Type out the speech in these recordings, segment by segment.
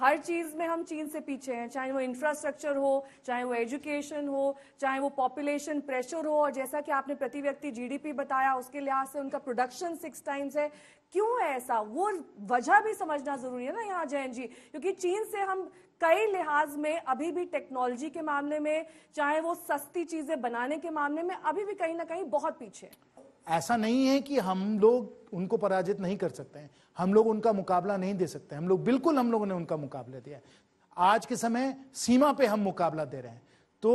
हर चीज में हम चीन से पीछे हैं चाहे वो इंफ्रास्ट्रक्चर हो चाहे वो एजुकेशन हो चाहे वो पॉपुलेशन प्रेशर हो और जैसा कि आपने प्रति व्यक्ति जीडीपी बताया उसके लिहाज से उनका प्रोडक्शन सिक्स टाइम्स है क्यों है ऐसा वो वजह भी समझना जरूरी है ना यहाँ जैन जी क्योंकि चीन से हम कई लिहाज में अभी भी टेक्नोलॉजी के मामले में चाहे वो सस्ती चीजें बनाने के मामले में अभी भी कहीं ना कहीं बहुत पीछे ऐसा नहीं है कि हम लोग उनको पराजित नहीं कर सकते हैं हम लोग उनका मुकाबला नहीं दे सकते हम लोग बिल्कुल हम लोगों ने उनका मुकाबला दिया आज के समय सीमा पे हम मुकाबला दे रहे हैं तो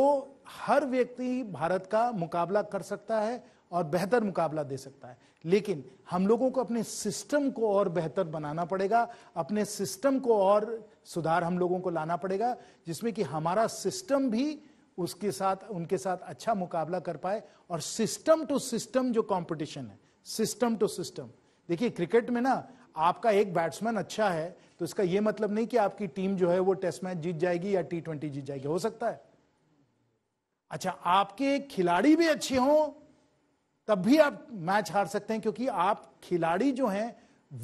हर व्यक्ति भारत का मुकाबला कर सकता है और बेहतर मुकाबला दे सकता है लेकिन हम लोगों को अपने सिस्टम को और बेहतर बनाना पड़ेगा अपने सिस्टम को और सुधार हम लोगों को लाना पड़ेगा जिसमें कि हमारा सिस्टम भी उसके साथ उनके साथ अच्छा मुकाबला कर पाए और सिस्टम टू सिस्टम जो कंपटीशन है सिस्टम टू सिस्टम देखिए क्रिकेट में ना आपका एक बैट्समैन अच्छा है तो इसका यह मतलब नहीं कि आपकी टीम जो है वो टेस्ट मैच जीत जाएगी या टी ट्वेंटी जीत जाएगी हो सकता है अच्छा आपके खिलाड़ी भी अच्छे हों तब भी आप मैच हार सकते हैं क्योंकि आप खिलाड़ी जो हैं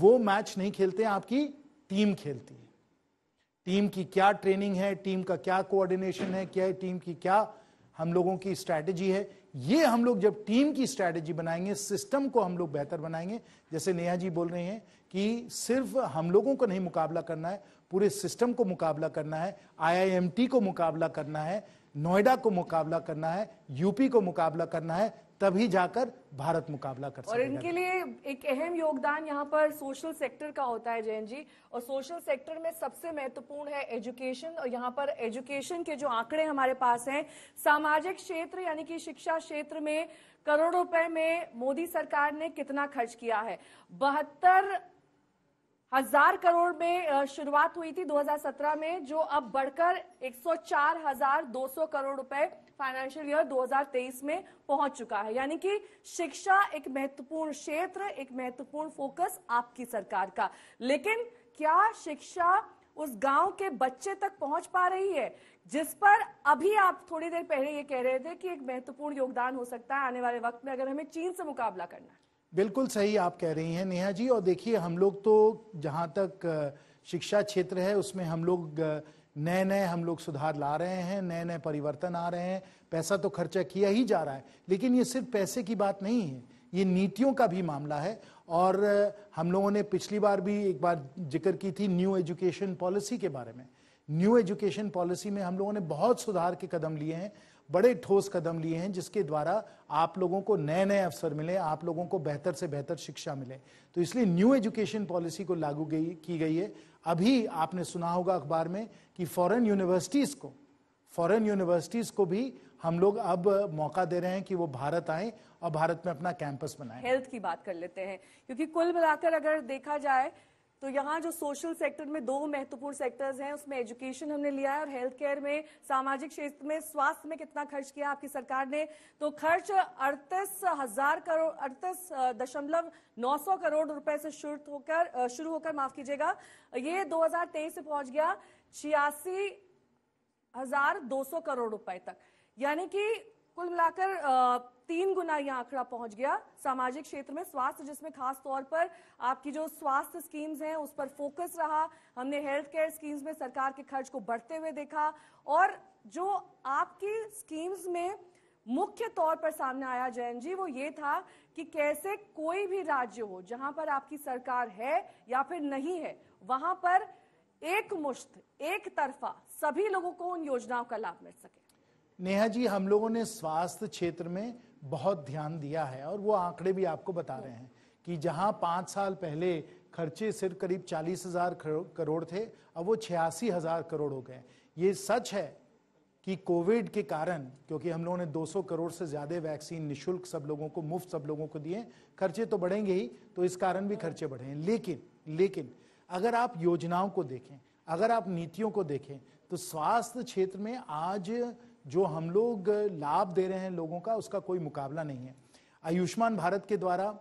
वो मैच नहीं खेलते आपकी टीम खेलती है टीम की क्या ट्रेनिंग है टीम का क्या कोऑर्डिनेशन है क्या है, टीम की क्या हम लोगों की स्ट्रैटेजी है ये हम लोग जब टीम की स्ट्रैटेजी बनाएंगे सिस्टम को हम लोग बेहतर बनाएंगे जैसे नेहा जी बोल रहे हैं कि सिर्फ हम लोगों को नहीं मुकाबला करना है पूरे सिस्टम को मुकाबला करना है आईआईएमटी को मुकाबला करना है नोएडा को मुकाबला करना है यूपी को मुकाबला करना है तभी जाकर भारत मुकाबला कर और इनके लिए एक अहम योगदान यहाँ पर सोशल सेक्टर का होता है जैन जी और सोशल सेक्टर में सबसे महत्वपूर्ण है एजुकेशन और यहाँ पर एजुकेशन के जो आंकड़े हमारे पास हैं सामाजिक क्षेत्र यानी कि शिक्षा क्षेत्र में करोड़ रुपए में मोदी सरकार ने कितना खर्च किया है बहत्तर हजार करोड़ में शुरुआत हुई थी 2017 में जो अब बढ़कर एक सौ करोड़ रुपए फाइनेंशियल ईयर 2023 में पहुंच चुका है यानी कि शिक्षा एक महत्वपूर्ण क्षेत्र एक महत्वपूर्ण फोकस आपकी सरकार का लेकिन क्या शिक्षा उस गांव के बच्चे तक पहुंच पा रही है जिस पर अभी आप थोड़ी देर पहले ये कह रहे थे कि एक महत्वपूर्ण योगदान हो सकता है आने वाले वक्त में अगर हमें चीन से मुकाबला करना है बिल्कुल सही आप कह रही हैं नेहा जी और देखिए हम लोग तो जहाँ तक शिक्षा क्षेत्र है उसमें हम लोग नए नए हम लोग सुधार ला रहे हैं नए नए परिवर्तन आ रहे हैं पैसा तो खर्चा किया ही जा रहा है लेकिन ये सिर्फ पैसे की बात नहीं है ये नीतियों का भी मामला है और हम लोगों ने पिछली बार भी एक बार जिक्र की थी न्यू एजुकेशन पॉलिसी के बारे में न्यू एजुकेशन पॉलिसी में हम लोगों ने बहुत सुधार के कदम लिए हैं बड़े ठोस कदम लिए हैं जिसके द्वारा आप लोगों को नए नए अवसर मिले आप लोगों को बेहतर से बेहतर शिक्षा मिले तो इसलिए न्यू एजुकेशन पॉलिसी को लागू गई की गई है अभी आपने सुना होगा अखबार में कि फॉरेन यूनिवर्सिटीज़ को फॉरेन यूनिवर्सिटीज़ को भी हम लोग अब मौका दे रहे हैं कि वो भारत आए और भारत में अपना कैंपस बनाए हेल्थ की बात कर लेते हैं क्योंकि कुल मिलाकर अगर देखा जाए तो यहाँ जो सोशल सेक्टर में दो महत्वपूर्ण सेक्टर्स हैं उसमें एजुकेशन हमने लिया है और हेल्थ केयर में सामाजिक क्षेत्र में स्वास्थ्य में कितना खर्च किया आपकी सरकार ने तो खर्च अड़तीस हजार करोड़ अड़तीस दशमलव नौ सौ करोड़ रुपए से शुरू होकर शुरू होकर माफ कीजिएगा ये 2023 से पहुंच गया छियासी हजार दो सौ करोड़ रुपए तक यानी कि कुल मिलाकर तीन गुना यह आंकड़ा पहुंच गया सामाजिक क्षेत्र में स्वास्थ्य जिसमें खास तौर पर आपकी जो स्वास्थ्य स्कीम्स हैं उस पर फोकस रहा हमने हेल्थ केयर स्कीम्स में सरकार के खर्च को बढ़ते हुए देखा और जो आपकी स्कीम्स में मुख्य तौर पर सामने आया जयंत जी वो ये था कि कैसे कोई भी राज्य हो जहां पर आपकी सरकार है या फिर नहीं है वहां पर एक मुश्त एक तरफा सभी लोगों को उन योजनाओं का लाभ मिल सके नेहा जी हम लोगों ने स्वास्थ्य क्षेत्र में बहुत ध्यान दिया है और वो आंकड़े भी आपको बता रहे हैं कि जहां पाँच साल पहले खर्चे सिर्फ करीब चालीस हजार करोड़ थे अब वो छियासी हजार करोड़ हो गए ये सच है कि कोविड के कारण क्योंकि हम लोगों ने 200 करोड़ से ज़्यादा वैक्सीन निशुल्क सब लोगों को मुफ्त सब लोगों को दिए खर्चे तो बढ़ेंगे ही तो इस कारण भी खर्चे बढ़े हैं लेकिन लेकिन अगर आप योजनाओं को देखें अगर आप नीतियों को देखें तो स्वास्थ्य क्षेत्र में आज जो हम लोग लाभ दे रहे हैं लोगों का उसका कोई मुकाबला नहीं है आयुष्मान भारत के द्वारा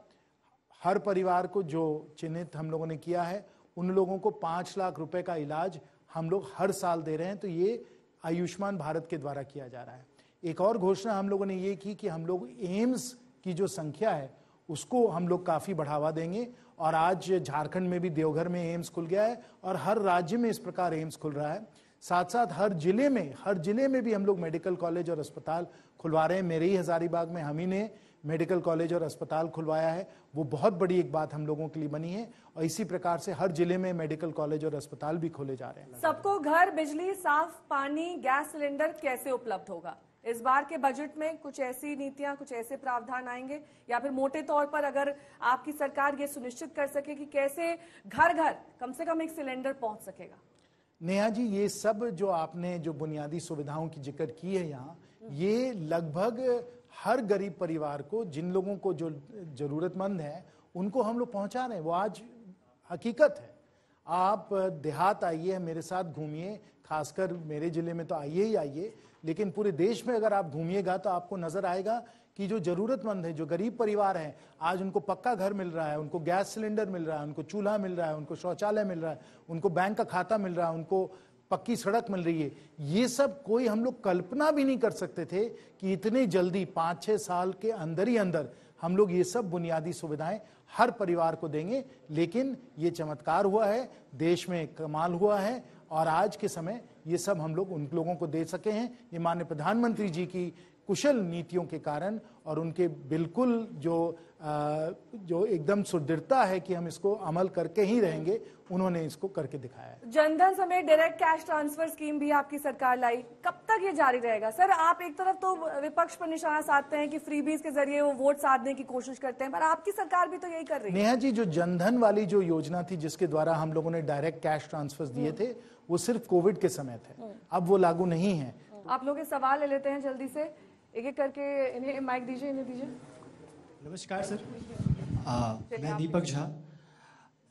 हर परिवार को जो चिन्हित हम लोगों ने किया है उन लोगों को पाँच लाख रुपए का इलाज हम लोग हर साल दे रहे हैं तो ये आयुष्मान भारत के द्वारा किया जा रहा है एक और घोषणा हम लोगों ने ये की कि हम लोग एम्स की जो संख्या है उसको हम लोग काफ़ी बढ़ावा देंगे और आज झारखंड में भी देवघर में एम्स खुल गया है और हर राज्य में इस प्रकार एम्स खुल रहा है साथ साथ हर जिले में हर जिले में भी हम लोग मेडिकल कॉलेज और अस्पताल खुलवा रहे हैं मेरे ही हजारीबाग में हम ही ने मेडिकल कॉलेज और अस्पताल खुलवाया है वो बहुत बड़ी एक बात हम लोगों के लिए बनी है और इसी प्रकार से हर जिले में मेडिकल कॉलेज और अस्पताल भी खोले जा रहे हैं सबको घर बिजली साफ पानी गैस सिलेंडर कैसे उपलब्ध होगा इस बार के बजट में कुछ ऐसी नीतियां कुछ ऐसे प्रावधान आएंगे या फिर मोटे तौर पर अगर आपकी सरकार ये सुनिश्चित कर सके कि कैसे घर घर कम से कम एक सिलेंडर पहुंच सकेगा नेहा जी ये सब जो आपने जो बुनियादी सुविधाओं की जिक्र की है यहाँ ये लगभग हर गरीब परिवार को जिन लोगों को जो जरूरतमंद है उनको हम लोग पहुँचा रहे हैं वो आज हकीकत है आप देहात आइए मेरे साथ घूमिए खासकर मेरे ज़िले में तो आइए ही आइए लेकिन पूरे देश में अगर आप घूमिएगा तो आपको नजर आएगा कि जो जरूरतमंद है जो गरीब परिवार हैं आज उनको पक्का घर मिल रहा है उनको गैस सिलेंडर मिल रहा है उनको चूल्हा मिल रहा है उनको शौचालय मिल रहा है उनको बैंक का खाता मिल रहा है उनको पक्की सड़क मिल रही है ये सब कोई हम लोग कल्पना भी नहीं कर सकते थे कि इतनी जल्दी पाँच छः साल के अंदर ही अंदर हम लोग ये सब बुनियादी सुविधाएं हर परिवार को देंगे लेकिन ये चमत्कार हुआ है देश में कमाल हुआ है और आज के समय ये सब हम लोग उन लोगों को दे सके हैं ये माननीय प्रधानमंत्री जी की कुशल नीतियों के कारण और उनके बिल्कुल जो जो एकदम सुदृढ़ता है कि हम इसको अमल करके ही रहेंगे उन्होंने इसको करके दिखाया है जनधन समेत डायरेक्ट कैश ट्रांसफर स्कीम भी आपकी सरकार लाई कब तक ये जारी रहेगा सर आप एक तरफ तो विपक्ष पर निशाना साधते हैं कि फ्रीबीज के जरिए वो वोट साधने की कोशिश करते हैं पर आपकी सरकार भी तो यही कर रही है नेहा जी जो जनधन वाली जो योजना थी जिसके द्वारा हम लोगों ने डायरेक्ट कैश ट्रांसफर दिए थे वो सिर्फ कोविड के समय थे हम्म। अब वो लागू नहीं है आप लोग सवाल ले लेते हैं जल्दी से एक एक करके इन्हें माइक दीजिए इन्हें दीजिए नमस्कार सर आ, मैं दीपक झा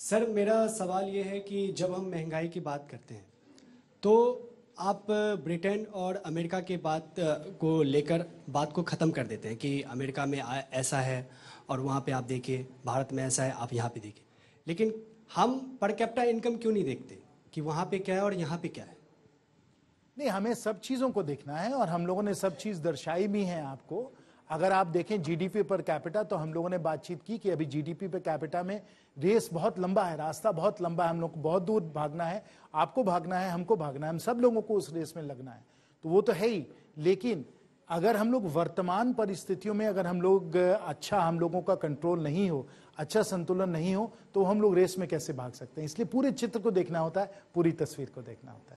सर मेरा सवाल ये है कि जब हम महंगाई की बात करते हैं तो आप ब्रिटेन और अमेरिका के बात को लेकर बात को ख़त्म कर देते हैं कि अमेरिका में ऐसा है और वहाँ पे आप देखिए भारत में ऐसा है आप यहाँ पे देखिए लेकिन हम पर कैप्टा इनकम क्यों नहीं देखते कि वहाँ पे क्या है और यहाँ पे क्या है नहीं हमें सब चीज़ों को देखना है और हम लोगों ने सब चीज़ दर्शाई भी है आपको अगर आप देखें जीडीपी पर कैपिटा तो हम लोगों ने बातचीत की कि अभी जीडीपी पर कैपिटा में रेस बहुत लंबा है रास्ता बहुत लंबा है हम लोग को बहुत दूर भागना है आपको भागना है हमको भागना है हम सब लोगों को उस रेस में लगना है तो वो तो है ही लेकिन अगर हम लोग वर्तमान परिस्थितियों में अगर हम लोग अच्छा हम लोगों का कंट्रोल नहीं हो अच्छा संतुलन नहीं हो तो हम लोग रेस में कैसे भाग सकते हैं इसलिए पूरे चित्र को देखना होता है पूरी तस्वीर को देखना होता है